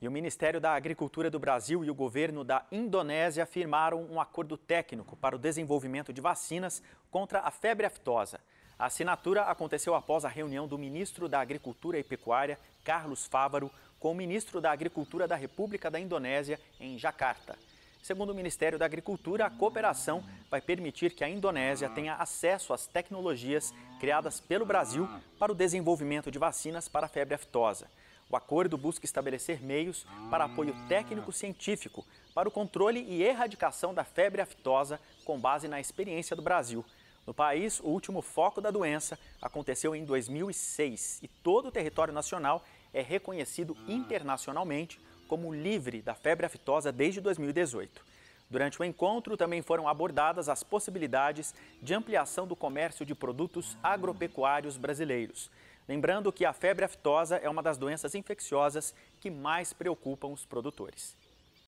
E o Ministério da Agricultura do Brasil e o governo da Indonésia firmaram um acordo técnico para o desenvolvimento de vacinas contra a febre aftosa. A assinatura aconteceu após a reunião do ministro da Agricultura e Pecuária, Carlos Fávaro, com o ministro da Agricultura da República da Indonésia, em Jakarta. Segundo o Ministério da Agricultura, a cooperação vai permitir que a Indonésia tenha acesso às tecnologias criadas pelo Brasil para o desenvolvimento de vacinas para a febre aftosa. O acordo busca estabelecer meios para apoio técnico-científico para o controle e erradicação da febre aftosa com base na experiência do Brasil. No país, o último foco da doença aconteceu em 2006 e todo o território nacional é reconhecido internacionalmente como livre da febre aftosa desde 2018. Durante o encontro, também foram abordadas as possibilidades de ampliação do comércio de produtos agropecuários brasileiros. Lembrando que a febre aftosa é uma das doenças infecciosas que mais preocupam os produtores.